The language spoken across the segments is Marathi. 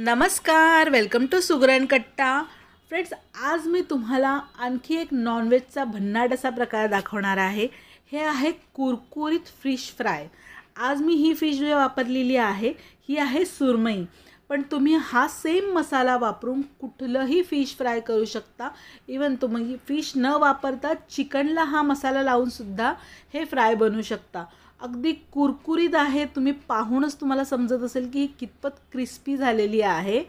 नमस्कार वेलकम टू सुगरण कट्टा फ्रेंड्स आज मी तुम्हाला आणखी एक नॉनव्हेजचा भन्नाट असा प्रकार दाखवणार आहे हे आहे कुरकुरीत फिश फ्राय आज मी ही फिश जे वापरलेली आहे ही आहे सुरमई पण तुम्ही हा सेम मसाला वापरून कुठलंही फिश फ्राय करू शकता इवन तुम्ही फिश न वापरता चिकनला हा मसाला लावूनसुद्धा हे फ्राय बनू शकता अगदी कुरकुरीत आहे तुम्ही पाहूनच तुम्हाला समजत असेल की ही कितपत क्रिस्पी झालेली आहे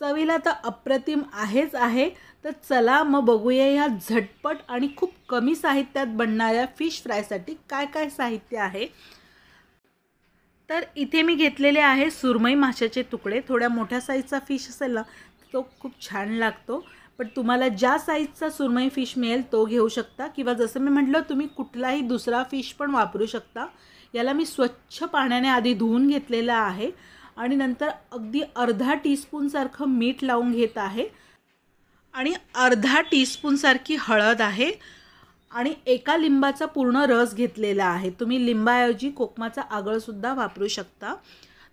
चवीला तर अप्रतिम आहेच आहे तर चला मग बघूया ह्या झटपट आणि खूप कमी साहित्यात बनणाऱ्या फिश फ्रायसाठी काय काय साहित्य आहे तर इथे मी घेतलेले आहे सुरमई माशाचे तुकडे थोड्या मोठ्या साईजचा फिश असेल ना तो खूप छान लागतो पण तुम्हाला ज्या साईजचा सुरमई फिश मिळेल तो घेऊ शकता किंवा जसं मी म्हटलं तुम्ही कुठलाही दुसरा फिश पण वापरू शकता याला मी स्वच्छ पाण्याने आधी धुवून घेतलेला आहे आणि नंतर अगदी अर्धा टीस्पूनसारखं मीठ लावून घेत आहे आणि अर्धा टीस्पूनसारखी हळद आहे आणि एका लिंबाचा पूर्ण रस घेतलेला आहे तुम्ही लिंबाऐवजी कोकमाचा आगळसुद्धा वापरू शकता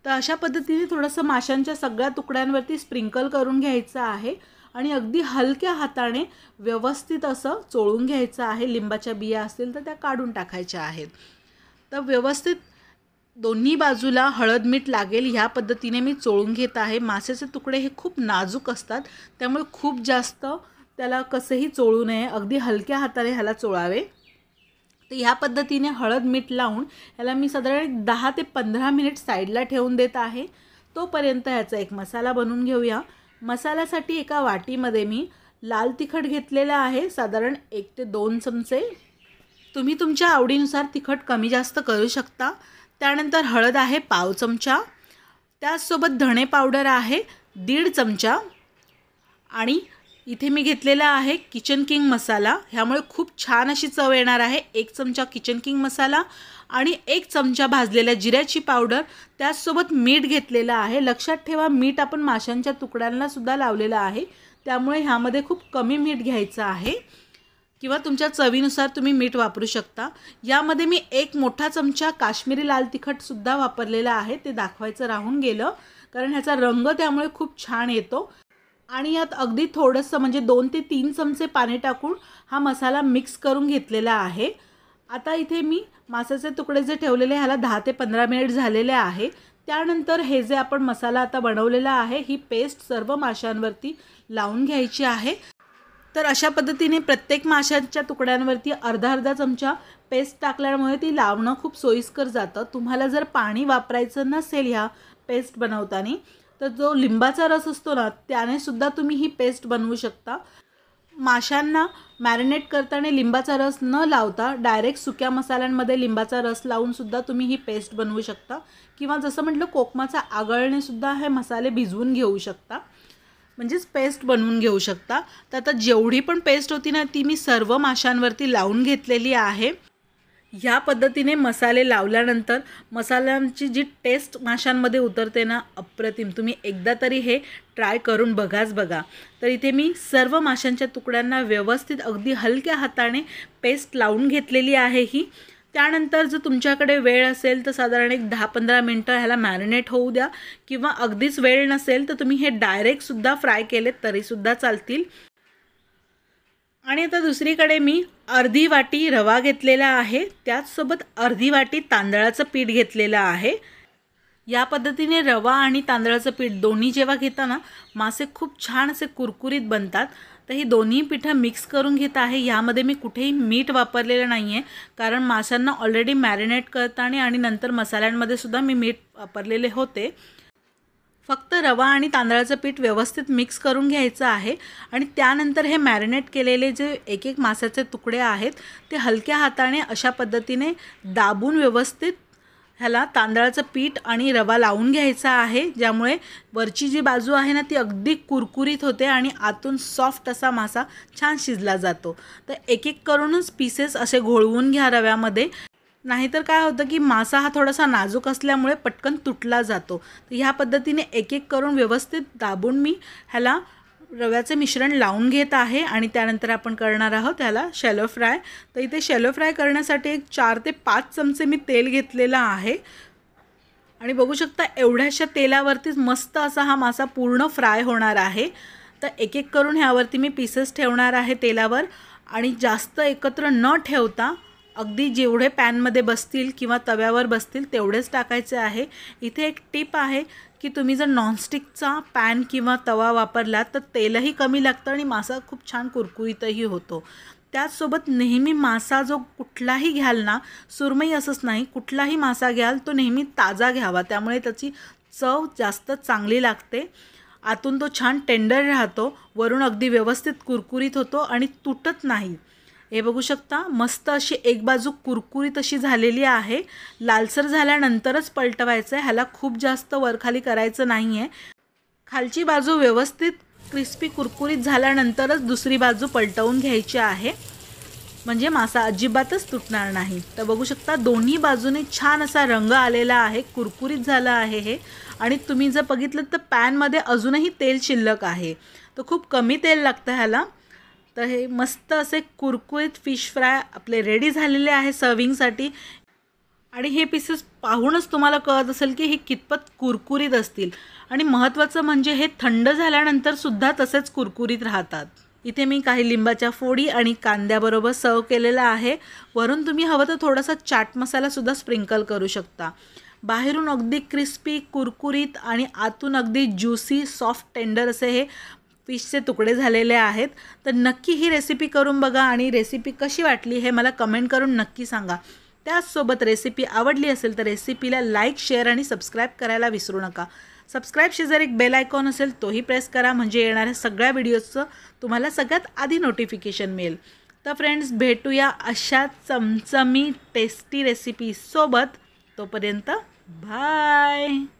तर अशा पद्धतीने थोडंसं माशांच्या सगळ्या तुकड्यांवरती स्प्रिंकल करून घ्यायचं आहे आणि अगदी हलक्या हाताने व्यवस्थित असं चोळून घ्यायचं आहे लिंबाच्या बिया असतील तर त्या काढून टाकायच्या आहेत तर व्यवस्थित दोन्ही बाजूला हळद मीठ लागेल ह्या पद्धतीने मी चोळून घेत आहे मासेचे तुकडे हे खूप नाजूक असतात त्यामुळे खूप जास्त त्याला कसंही चोळू नये अगदी हलक्या हाताने ह्याला चोळावे तर ह्या पद्धतीने हळद मीठ लावून ह्याला मी साधारण दहा ते पंधरा मिनिट साईडला ठेवून देत आहे तोपर्यंत ह्याचा एक मसाला बनवून घेऊया मसाल्यासाठी एका वाटीमध्ये मी लाल तिखट घेतलेलं आहे साधारण एक ते दोन चमचे तुम्ही तुमच्या आवडीनुसार तिखट कमी जास्त करू शकता त्यानंतर हळद आहे पाव चमचा त्याचसोबत धणे पावडर आहे दीड चमचा आणि इथे मी घेतलेला आहे किचन किंग मसाला ह्यामुळे खूप छान अशी चव येणार आहे एक चमचा किचन किंग मसाला आणि एक चमचा भाजलेल्या जिऱ्याची पावडर त्याचसोबत मीठ घेतलेलं आहे लक्षात ठेवा मीठ आपण माशांच्या तुकड्यांनासुद्धा लावलेलं आहे त्यामुळे ह्यामध्ये खूप कमी मीठ घ्यायचं आहे किंवा तुमच्या चवीनुसार तुम्ही मीठ वापरू शकता यामध्ये मी एक मोठा चमचा काश्मीरी लाल तिखटसुद्धा वापरलेला आहे ते दाखवायचं राहून गेलं कारण ह्याचा रंग त्यामुळे खूप छान येतो आणि यात अगदी थोडंसं म्हणजे दोन ते तीन चमचे पाणी टाकून हा मसाला मिक्स करून घेतलेला आहे आता इथे मी मासाचे तुकडे जे ठेवलेले ह्याला दहा ते पंधरा मिनिट झालेले आहे त्यानंतर हे जे आपण मसाला आता बनवलेला आहे ही पेस्ट सर्व माशांवरती लावून घ्यायची आहे तर अशा पद्धतीने प्रत्येक माशांच्या तुकड्यांवरती अर्धा अर्धा चमचा पेस्ट टाकल्यामुळे ती लावणं खूप सोयीस्कर जातं तुम्हाला जर पाणी वापरायचं नसेल ह्या पेस्ट बनवताना तर जो लिंबाचा रस असतो ना त्याने सुद्धा तुम्ही ही पेस्ट बनवू शकता माशांना मॅरिनेट करताना लिंबाचा रस न लावता डायरेक्ट सुक्या मसाल्यांमध्ये लिंबाचा रस लावूनसुद्धा तुम्ही ही पेस्ट बनवू शकता किंवा जसं म्हटलं कोकमाचा आगळणेसुद्धा हे मसाले भिजवून घेऊ शकता म्हणजेच पेस्ट बनवून घेऊ शकता तर आता जेवढी पण पेस्ट होती ना ती मी सर्व माशांवरती लावून घेतलेली आहे ह्या पद्धतीने मसाले लावल्यानंतर मसाल्यांची जी टेस्ट माशांमध्ये उतरते ना अप्रतिम तुम्ही एकदा तरी हे ट्राय करून बघाच बघा तर इथे मी सर्व माशांच्या तुकड्यांना व्यवस्थित अगदी हलक्या हाताने पेस्ट लावून घेतलेली आहे ही त्यानंतर जर तुमच्याकडे वेळ असेल तर साधारण एक दहा पंधरा मिनटं ह्याला मॅरिनेट होऊ द्या किंवा अगदीच वेळ नसेल तर तुम्ही हे डायरेक्टसुद्धा फ्राय केले तरीसुद्धा चालतील आणि आता दुसरीकडे मी अर्धी वाटी रवा घेतलेला आहे त्याचसोबत अर्धी वाटी तांदळाचं पीठ घेतलेलं आहे या पद्धतीने रवा आणि तांदळाचं पीठ दोन्ही जेव्हा घेताना मासे खूप छान असे कुरकुरीत बनतात तर ही दोन्ही पिठं मिक्स करून घेत आहे यामध्ये मी कुठेही मीठ वापरलेलं नाही आहे कारण माशांना ऑलरेडी मॅरिनेट करताना आणि नंतर मसाल्यांमध्ये सुद्धा मी मीठ वापरलेले होते फक्त रवा आणि तांदळाचं पीठ व्यवस्थित मिक्स करून घ्यायचं आहे आणि त्यानंतर हे मॅरिनेट केलेले जे एक एक मासाचे तुकडे आहेत ते हलक्या हाताने अशा पद्धतीने दाबून व्यवस्थित ह्याला तांदळाचं पीठ आणि रवा लावून घ्यायचा आहे ज्यामुळे वरची जी बाजू आहे ना ती अगदी कुरकुरीत होते आणि आतून सॉफ्ट असा मासा छान शिजला जातो तर एक एक करूनच पीसेस असे घोळवून घ्या रव्यामध्ये नाहीतर काय होतं की मासा हा थोडासा नाजूक असल्यामुळे पटकन तुटला जातो तर ह्या पद्धतीने एक एक करून व्यवस्थित दाबून मी ह्याला रव्याचे मिश्रण लावून घेत आहे आणि त्यानंतर आपण करणार आहोत ह्याला शॅलो फ्राय तर इथे शॅलो फ्राय करण्यासाठी एक चार ते पाच चमचे मी तेल घेतलेलं आहे आणि बघू शकता एवढ्याशा तेलावरतीच मस्त असा हा मासा पूर्ण फ्राय होणार आहे तर एक एक करून ह्यावरती मी पीसेस ठेवणार आहे तेलावर आणि जास्त एकत्र न ठेवता अगदी जेवढे पॅनमध्ये बसतील किंवा तव्यावर बसतील तेवढेच टाकायचे आहे इथे एक टिप आहे की तुम्ही जर नॉनस्टिकचा पॅन किंवा तवा वापरला तर तेलही कमी लागतं आणि मासा खूप छान कुरकुरीतही होतो त्याचसोबत नेहमी मासा जो कुठलाही घ्याल ना सुरमई असंच नाही कुठलाही मासा घ्याल तो नेहमी ताजा घ्यावा त्यामुळे त्याची चव जास्त चांगली लागते आतून तो छान टेंडर राहतो वरून अगदी व्यवस्थित कुरकुरीत होतो आणि तुटत नाही हे बघू शकता मस्त अशी एक बाजू कुरकुरीत अशी झालेली आहे लालसर झाल्यानंतरच पलटवायचं आहे ह्याला खूप जास्त वरखाली करायचं नाही आहे खालची बाजू व्यवस्थित क्रिस्पी कुरकुरीत झाल्यानंतरच दुसरी बाजू पलटवून घ्यायची आहे म्हणजे मासा अजिबातच तुटणार नाही तर बघू शकता दोन्ही बाजूने छान असा रंग आलेला आहे कुरकुरीत झाला आहे हे आणि तुम्ही जर बघितलं तर पॅनमध्ये अजूनही तेल शिल्लक आहे तर खूप कमी तेल लागतं ह्याला तर हे मस्त असे कुरकुरीत फिश फ्राय आपले रेडी झालेले आहे सर्विंगसाठी आणि हे पीसेस पाहूनच तुम्हाला कळत असेल की हे कितपत कुरकुरीत असतील आणि महत्त्वाचं म्हणजे हे थंड झाल्यानंतरसुद्धा तसेच कुरकुरीत राहतात इथे मी काही लिंबाच्या फोडी आणि कांद्याबरोबर सर्व केलेला आहे वरून तुम्ही हवं तर थोडासा चाट मसालासुद्धा स्प्रिंकल करू शकता बाहेरून अगदी क्रिस्पी कुरकुरीत आणि आतून अगदी ज्युसी सॉफ्ट टेंडर असे हे फिशचे तुकडे झालेले आहेत तर नक्की ही रेसिपी करून बघा आणि रेसिपी कशी वाटली हे मला कमेंट करून नक्की सांगा त्याचसोबत रेसिपी आवडली असेल तर रेसिपीला लाईक शेअर आणि सबस्क्राईब करायला विसरू नका सबस्क्राईब जर एक बेल आयकॉन असेल तोही प्रेस करा म्हणजे येणाऱ्या सगळ्या व्हिडिओजचं तुम्हाला सगळ्यात आधी नोटिफिकेशन मिळेल तर फ्रेंड्स भेटूया अशा चमचमी टेस्टी रेसिपीसोबत तोपर्यंत बाय